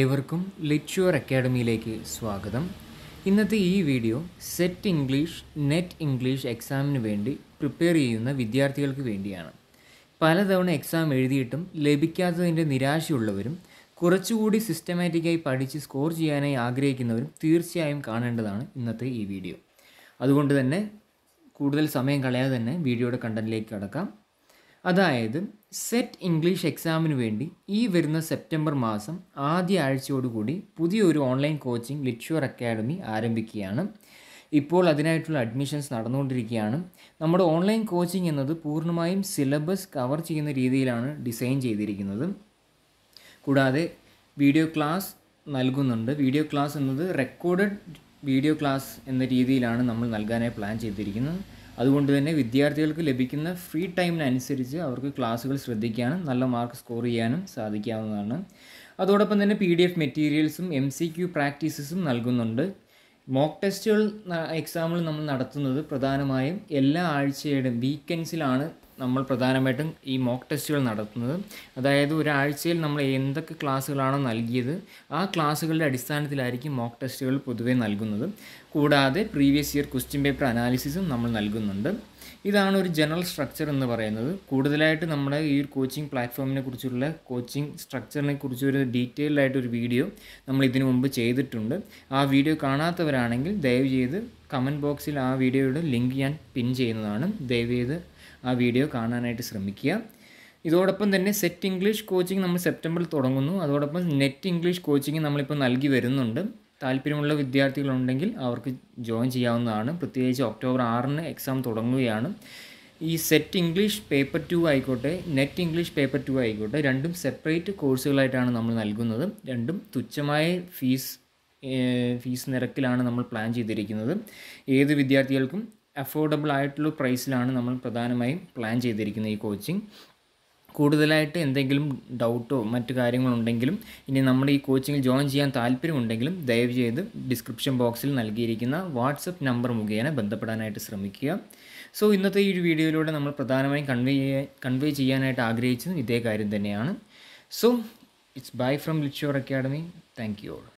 ഏവർക്കും ലിറ്റ്യൂർ അക്കാഡമിയിലേക്ക് സ്വാഗതം ഇന്നത്തെ ഈ video set English net English എക്സാമിന് വേണ്ടി പ്രിപ്പയർ ചെയ്യുന്ന വിദ്യാർത്ഥികൾക്ക് വേണ്ടിയാണ് പലതവണ എക്സാം എഴുതിയിട്ടും ലഭിക്കാത്തതിൻ്റെ നിരാശയുള്ളവരും കുറച്ചുകൂടി സിസ്റ്റമാറ്റിക്കായി പഠിച്ച് സ്കോർ ചെയ്യാനായി ആഗ്രഹിക്കുന്നവരും തീർച്ചയായും കാണേണ്ടതാണ് ഇന്നത്തെ ഈ വീഡിയോ അതുകൊണ്ട് തന്നെ കൂടുതൽ സമയം കളയാതെ തന്നെ വീഡിയോയുടെ കണ്ടൻറ്റിലേക്ക് കടക്കാം അതായത് സെറ്റ് ഇംഗ്ലീഷ് എക്സാമിന് വേണ്ടി ഈ വരുന്ന സെപ്റ്റംബർ മാസം ആദ്യ ആഴ്ചയോടുകൂടി പുതിയൊരു ഓൺലൈൻ കോച്ചിങ് ലിറ്റ്ഷ്വർ അക്കാഡമി ആരംഭിക്കുകയാണ് ഇപ്പോൾ അതിനായിട്ടുള്ള അഡ്മിഷൻസ് നടന്നുകൊണ്ടിരിക്കുകയാണ് നമ്മുടെ ഓൺലൈൻ കോച്ചിങ് എന്നത് പൂർണ്ണമായും സിലബസ് കവർ ചെയ്യുന്ന രീതിയിലാണ് ഡിസൈൻ ചെയ്തിരിക്കുന്നത് കൂടാതെ വീഡിയോ ക്ലാസ് നൽകുന്നുണ്ട് വീഡിയോ ക്ലാസ് എന്നത് റെക്കോർഡഡ് വീഡിയോ ക്ലാസ് എന്ന രീതിയിലാണ് നമ്മൾ നൽകാനായി പ്ലാൻ ചെയ്തിരിക്കുന്നത് അതുകൊണ്ട് തന്നെ വിദ്യാർത്ഥികൾക്ക് ലഭിക്കുന്ന ഫ്രീ ടൈമിനനുസരിച്ച് അവർക്ക് ക്ലാസ്സുകൾ ശ്രദ്ധിക്കാനും നല്ല മാർക്ക് സ്കോർ ചെയ്യാനും സാധിക്കാവുന്നതാണ് അതോടൊപ്പം തന്നെ പി ഡി എഫ് മെറ്റീരിയൽസും എം സി ക്യു പ്രാക്ടീസസും നൽകുന്നുണ്ട് മോക്ക് ടെസ്റ്റുകൾ എക്സാമിൽ നമ്മൾ നടത്തുന്നത് പ്രധാനമായും എല്ലാ ആഴ്ചയുടെയും വീക്കെൻഡ്സിലാണ് നമ്മൾ പ്രധാനമായിട്ടും ഈ മോക്ക് ടെസ്റ്റുകൾ നടത്തുന്നത് അതായത് ഒരാഴ്ചയിൽ നമ്മൾ എന്തൊക്കെ ക്ലാസ്സുകളാണോ നൽകിയത് ആ ക്ലാസ്സുകളുടെ അടിസ്ഥാനത്തിലായിരിക്കും മോക്ക് ടെസ്റ്റുകൾ പൊതുവേ നൽകുന്നത് കൂടാതെ പ്രീവിയസ് ഇയർ ക്വസ്റ്റ്യൻ പേപ്പർ അനാലിസിസും നമ്മൾ നൽകുന്നുണ്ട് ഇതാണ് ഒരു ജനറൽ സ്ട്രക്ചർ എന്ന് പറയുന്നത് കൂടുതലായിട്ട് നമ്മുടെ ഈ ഒരു കോച്ചിങ് പ്ലാറ്റ്ഫോമിനെ കുറിച്ചുള്ള കോച്ചിങ് സ്ട്രക്ചറിനെ കുറിച്ച് ഒരു ഡീറ്റെയിൽഡ് ആയിട്ടൊരു വീഡിയോ നമ്മൾ ഇതിനു മുമ്പ് ചെയ്തിട്ടുണ്ട് ആ വീഡിയോ കാണാത്തവരാണെങ്കിൽ ദയവ് ചെയ്ത് കമൻറ്റ് ബോക്സിൽ ആ വീഡിയോയുടെ ലിങ്ക് ഞാൻ പിൻ ചെയ്യുന്നതാണ് ദയവ് ചെയ്ത് ആ വീഡിയോ കാണാനായിട്ട് ശ്രമിക്കുക ഇതോടൊപ്പം തന്നെ സെറ്റ് ഇംഗ്ലീഷ് കോച്ചിങ് നമ്മൾ സെപ്റ്റംബറിൽ തുടങ്ങുന്നു അതോടൊപ്പം നെറ്റ് ഇംഗ്ലീഷ് കോച്ചിങ് നമ്മളിപ്പോൾ നൽകി വരുന്നുണ്ട് താല്പര്യമുള്ള വിദ്യാർത്ഥികളുണ്ടെങ്കിൽ അവർക്ക് ജോയിൻ ചെയ്യാവുന്നതാണ് പ്രത്യേകിച്ച് ഒക്ടോബർ ആറിന് എക്സാം തുടങ്ങുകയാണ് ഈ സെറ്റ് ഇംഗ്ലീഷ് പേപ്പർ ടു ആയിക്കോട്ടെ നെറ്റ് ഇംഗ്ലീഷ് പേപ്പർ ടു ആയിക്കോട്ടെ രണ്ടും സെപ്പറേറ്റ് കോഴ്സുകളായിട്ടാണ് നമ്മൾ നൽകുന്നത് രണ്ടും തുച്ഛമായ ഫീസ് ഫീസ് നിരക്കിലാണ് നമ്മൾ പ്ലാൻ ചെയ്തിരിക്കുന്നത് ഏത് വിദ്യാർത്ഥികൾക്കും അഫോർഡബിൾ ആയിട്ടുള്ള പ്രൈസിലാണ് നമ്മൾ പ്രധാനമായും പ്ലാൻ ചെയ്തിരിക്കുന്നത് ഈ കോച്ചിങ് കൂടുതലായിട്ട് എന്തെങ്കിലും ഡൗട്ടോ മറ്റു കാര്യങ്ങളുണ്ടെങ്കിലും ഇനി നമ്മൾ ഈ കോച്ചിങ്ങിൽ ജോയിൻ ചെയ്യാൻ താല്പര്യമുണ്ടെങ്കിലും ദയവ് ചെയ്ത് ഡിസ്ക്രിപ്ഷൻ ബോക്സിൽ നൽകിയിരിക്കുന്ന വാട്സപ്പ് നമ്പർ മുഖേന ബന്ധപ്പെടാനായിട്ട് ശ്രമിക്കുക സോ ഇന്നത്തെ ഈ ഒരു വീഡിയോയിലൂടെ നമ്മൾ പ്രധാനമായും കൺവേ കൺവേ ചെയ്യാനായിട്ട് ആഗ്രഹിച്ചതും ഇതേ കാര്യം തന്നെയാണ് സോ ഇറ്റ്സ് ബൈ ഫ്രം ലിച്ചോർ അക്കാഡമി താങ്ക് യു ഓൾ